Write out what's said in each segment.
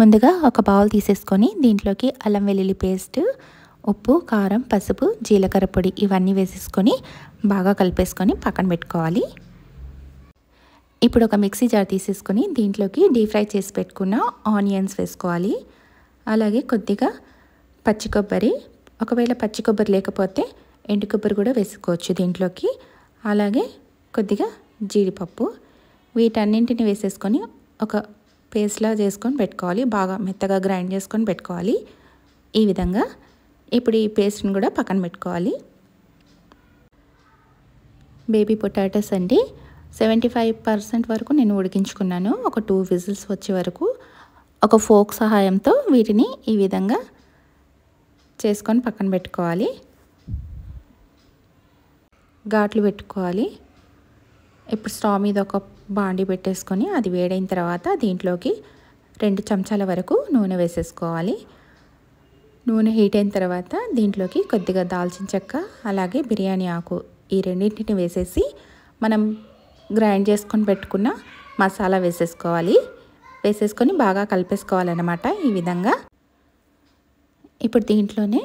ముందుగా ఒక బౌల్ తీసేసుకొని దీంట్లోకి అల్లం వెల్లుల్లి పేస్ట్ ఉప్పు కారం పసుపు జీలకర్ర పొడి ఇవన్నీ వేసేసుకొని బాగా కలిపేసుకొని పక్కన పెట్టుకోవాలి ఇప్పుడు ఒక మిక్సీ జార్ తీసేసుకొని దీంట్లోకి డీప్ ఫ్రై చేసి పెట్టుకున్న ఆనియన్స్ వేసుకోవాలి అలాగే కొద్దిగా పచ్చి కొబ్బరి ఒకవేళ పచ్చి కొబ్బరి లేకపోతే ఎండు కొబ్బరి కూడా వేసుకోవచ్చు దీంట్లోకి అలాగే కొద్దిగా జీడిపప్పు వీటన్నింటిని వేసేసుకొని ఒక పేస్ట్లా చేసుకొని పెట్టుకోవాలి బాగా మెత్తగా గ్రైండ్ చేసుకొని పెట్టుకోవాలి ఈ విధంగా ఇప్పుడు ఈ పేస్ట్ని కూడా పక్కన పెట్టుకోవాలి బేబీ పొటాటోస్ అండి సెవెంటీ ఫైవ్ పర్సెంట్ వరకు నేను ఉడికించుకున్నాను ఒక టూ విజిల్స్ వచ్చే వరకు ఒక ఫోక్ సహాయంతో వీటిని ఈ విధంగా చేసుకొని పక్కన పెట్టుకోవాలి ఘాట్లు పెట్టుకోవాలి ఇప్పుడు స్టవ్ మీద ఒక బాండి పెట్టేసుకొని అది వేడైన తర్వాత దీంట్లోకి రెండు చెంచాల వరకు నూనె వేసేసుకోవాలి నూనె హీట్ అయిన తర్వాత దీంట్లోకి కొద్దిగా దాల్చిన చెక్క అలాగే బిర్యానీ ఆకు ఈ రెండింటిని వేసేసి మనం గ్రైండ్ చేసుకొని పెట్టుకున్న మసాలా వేసేసుకోవాలి వేసేసుకొని బాగా కలిపేసుకోవాలన్నమాట ఈ విధంగా ఇప్పుడు దీంట్లోనే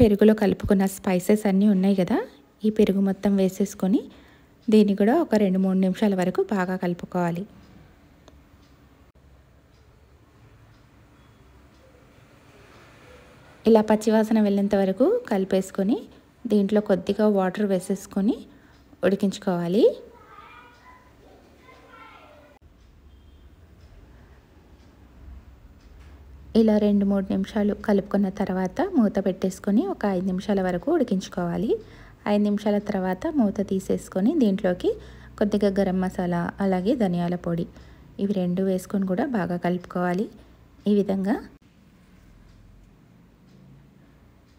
పెరుగులో కలుపుకున్న స్పైసెస్ అన్నీ ఉన్నాయి కదా ఈ పెరుగు మొత్తం వేసేసుకొని దీన్ని కూడా ఒక రెండు మూడు నిమిషాల వరకు బాగా కలుపుకోవాలి ఇలా పచ్చివాసన వెళ్ళేంత వరకు కలిపేసుకొని దీంట్లో కొద్దిగా వాటర్ వేసేసుకొని ఉడికించుకోవాలి ఇలా రెండు మూడు నిమిషాలు కలుపుకున్న తర్వాత మూత పెట్టేసుకొని ఒక ఐదు నిమిషాల వరకు ఉడికించుకోవాలి ఐదు నిమిషాల తర్వాత మూత తీసేసుకొని దీంట్లోకి కొద్దిగా గరం మసాలా అలాగే ధనియాల పొడి ఇవి రెండు వేసుకొని కూడా బాగా కలుపుకోవాలి ఈ విధంగా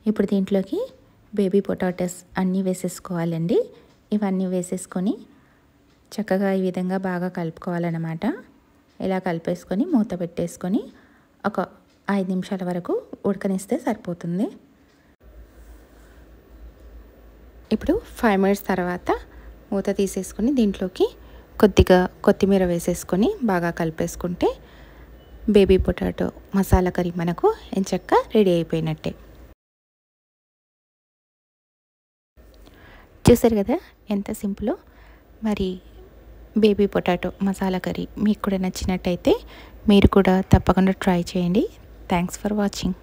ఇప్పుడు దీంట్లోకి బేబీ పొటాటోస్ అన్నీ వేసేసుకోవాలండి ఇవన్నీ వేసేసుకొని చక్కగా ఈ విధంగా బాగా కలుపుకోవాలన్నమాట ఇలా కలిపేసుకొని మూత పెట్టేసుకొని ఒక ఐదు నిమిషాల వరకు ఉడకనిస్తే సరిపోతుంది ఇప్పుడు ఫైవ్ మినిట్స్ తర్వాత మూత తీసేసుకొని దీంట్లోకి కొద్దిగా కొత్తిమీర వేసేసుకొని బాగా కలిపేసుకుంటే బేబీ పొటాటో మసాలా కర్రీ మనకు ఎంచక్క రెడీ అయిపోయినట్టే చూసారు కదా ఎంత సింపుల్ మరి బేబీ పొటాటో మసాలా కర్రీ మీకు కూడా నచ్చినట్టయితే మీరు కూడా తప్పకుండా ట్రై చేయండి థ్యాంక్స్ ఫర్ వాచింగ్